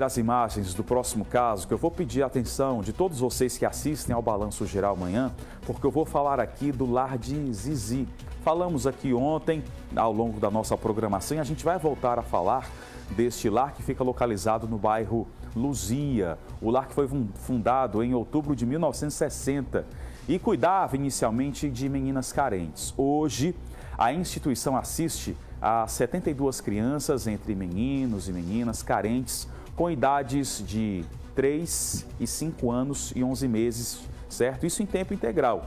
as imagens do próximo caso, que eu vou pedir a atenção de todos vocês que assistem ao Balanço Geral amanhã, porque eu vou falar aqui do lar de Zizi. Falamos aqui ontem, ao longo da nossa programação, e a gente vai voltar a falar deste lar que fica localizado no bairro Luzia, o lar que foi fundado em outubro de 1960 e cuidava inicialmente de meninas carentes. Hoje, a instituição assiste a 72 crianças, entre meninos e meninas carentes, com idades de 3 e 5 anos e 11 meses, certo? Isso em tempo integral.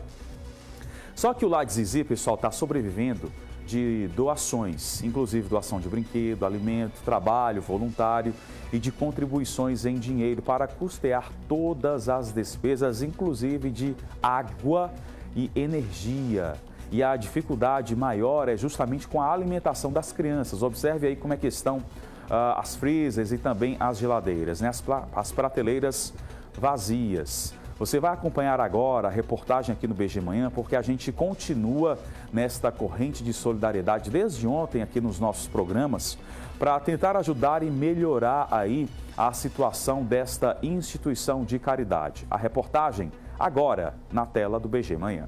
Só que o Lar pessoal, está sobrevivendo de doações, inclusive doação de brinquedo, alimento, trabalho voluntário e de contribuições em dinheiro para custear todas as despesas, inclusive de água e energia. E a dificuldade maior é justamente com a alimentação das crianças. Observe aí como é que estão uh, as freezers e também as geladeiras, né? as, as prateleiras vazias. Você vai acompanhar agora a reportagem aqui no BG Manhã, porque a gente continua nesta corrente de solidariedade desde ontem aqui nos nossos programas para tentar ajudar e melhorar aí a situação desta instituição de caridade. A reportagem agora na tela do BG Manhã.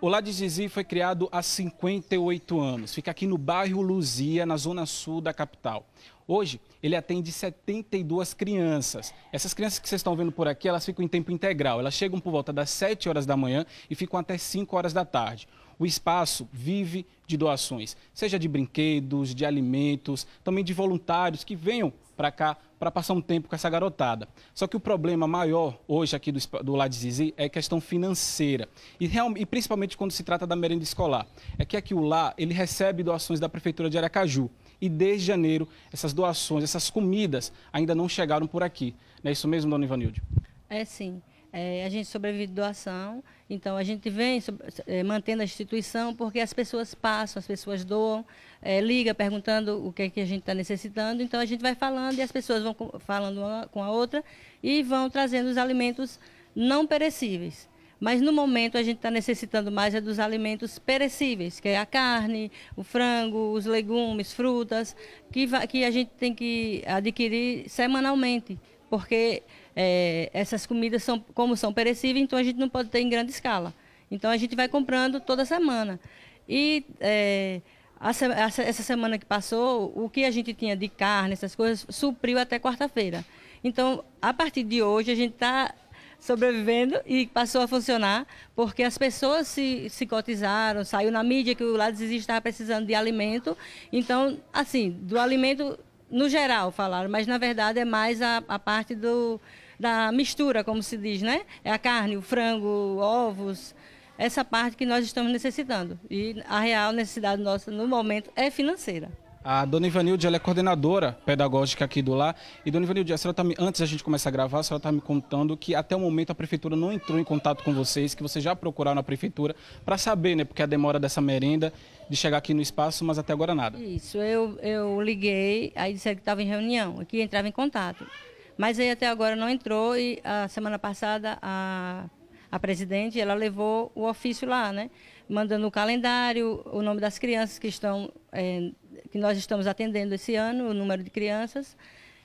O Lá de Zizi foi criado há 58 anos. Fica aqui no bairro Luzia, na zona sul da capital. Hoje, ele atende 72 crianças. Essas crianças que vocês estão vendo por aqui, elas ficam em tempo integral. Elas chegam por volta das 7 horas da manhã e ficam até 5 horas da tarde. O espaço vive de doações, seja de brinquedos, de alimentos, também de voluntários que venham para cá para passar um tempo com essa garotada. Só que o problema maior hoje aqui do, do Lado Zizi é questão financeira e, real, e principalmente quando se trata da merenda escolar. É que aqui o Lá ele recebe doações da Prefeitura de Aracaju e desde janeiro essas doações, essas comidas ainda não chegaram por aqui. Não é isso mesmo, dona Ivanilde? É sim. É, a gente sobrevive de doação, então a gente vem é, mantendo a instituição porque as pessoas passam, as pessoas doam, é, liga perguntando o que, é que a gente está necessitando, então a gente vai falando e as pessoas vão falando uma com a outra e vão trazendo os alimentos não perecíveis. Mas no momento a gente está necessitando mais é dos alimentos perecíveis, que é a carne, o frango, os legumes, frutas, que, que a gente tem que adquirir semanalmente porque é, essas comidas são como são perecíveis, então a gente não pode ter em grande escala. Então a gente vai comprando toda semana. E é, essa semana que passou, o que a gente tinha de carne, essas coisas, supriu até quarta-feira. Então, a partir de hoje, a gente está sobrevivendo e passou a funcionar, porque as pessoas se, se cotizaram, saiu na mídia que o Lado Desiste estava precisando de alimento. Então, assim, do alimento no geral falaram, mas na verdade é mais a, a parte do, da mistura, como se diz, né? É a carne, o frango, ovos, essa parte que nós estamos necessitando. E a real necessidade nossa no momento é financeira. A dona Ivanilde, ela é coordenadora pedagógica aqui do lar. E dona Ivanilde, a senhora tá me, antes da gente começar a gravar, a senhora está me contando que até o momento a prefeitura não entrou em contato com vocês, que vocês já procuraram na prefeitura para saber, né? Porque a demora dessa merenda de chegar aqui no espaço, mas até agora nada. Isso, eu, eu liguei, aí disseram que estava em reunião, que entrava em contato. Mas aí até agora não entrou e a semana passada a, a presidente, ela levou o ofício lá, né? Mandando o calendário, o nome das crianças que estão é, que nós estamos atendendo esse ano, o número de crianças,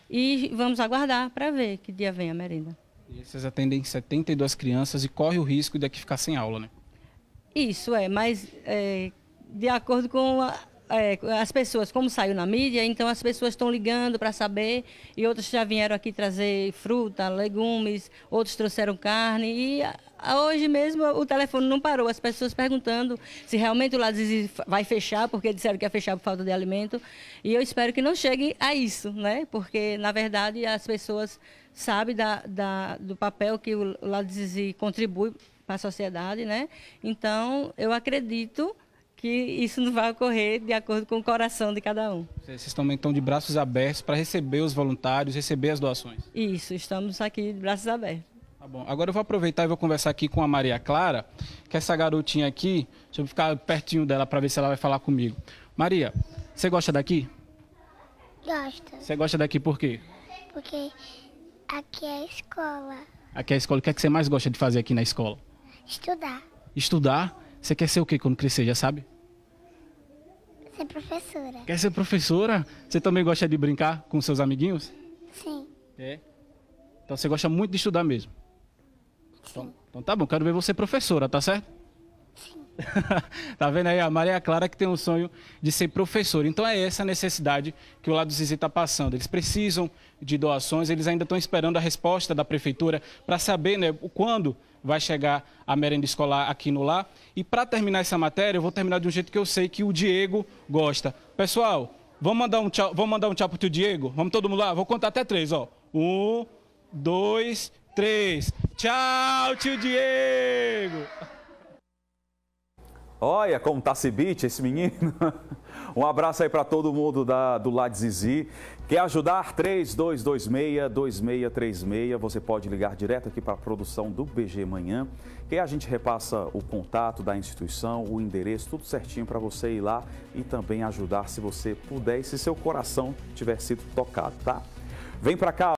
e vamos aguardar para ver que dia vem a merenda. E vocês atendem 72 crianças e corre o risco de aqui ficar sem aula, né? Isso, é, mas é, de acordo com é, as pessoas, como saiu na mídia, então as pessoas estão ligando para saber e outros já vieram aqui trazer fruta, legumes, outros trouxeram carne e hoje mesmo o telefone não parou, as pessoas perguntando se realmente o Laziz vai fechar, porque disseram que ia fechar por falta de alimento. E eu espero que não chegue a isso, né? Porque, na verdade, as pessoas sabem da, da do papel que o Laziz contribui para a sociedade, né? Então, eu acredito que isso não vai ocorrer de acordo com o coração de cada um. Vocês também estão de braços abertos para receber os voluntários, receber as doações? Isso, estamos aqui de braços abertos. Tá bom. Agora eu vou aproveitar e vou conversar aqui com a Maria Clara, que essa garotinha aqui. Deixa eu ficar pertinho dela para ver se ela vai falar comigo. Maria, você gosta daqui? Gosta. Você gosta daqui por quê? Porque aqui é a escola. Aqui é a escola. O que é que você mais gosta de fazer aqui na escola? Estudar. Estudar? Você quer ser o quê quando crescer, já sabe? ser professora. Quer ser professora? Você também gosta de brincar com seus amiguinhos? Sim. É? Então você gosta muito de estudar mesmo? Então, Sim. Então, então tá bom, quero ver você professora, tá certo? tá vendo aí? A Maria Clara que tem um sonho de ser professor Então é essa necessidade que o Lado Zizi está passando. Eles precisam de doações, eles ainda estão esperando a resposta da prefeitura para saber né, quando vai chegar a merenda escolar aqui no lá E para terminar essa matéria, eu vou terminar de um jeito que eu sei que o Diego gosta. Pessoal, vamos mandar um tchau, vamos mandar um tchau pro tio Diego? Vamos todo mundo lá? Vou contar até três, ó. Um, dois, três. Tchau, tio Diego! Olha como tá cibite esse menino. Um abraço aí para todo mundo da, do de Zizi. Quer ajudar? 3226-2636. Você pode ligar direto aqui para a produção do BG Manhã, que a gente repassa o contato da instituição, o endereço, tudo certinho para você ir lá e também ajudar se você puder se seu coração tiver sido tocado, tá? Vem para cá.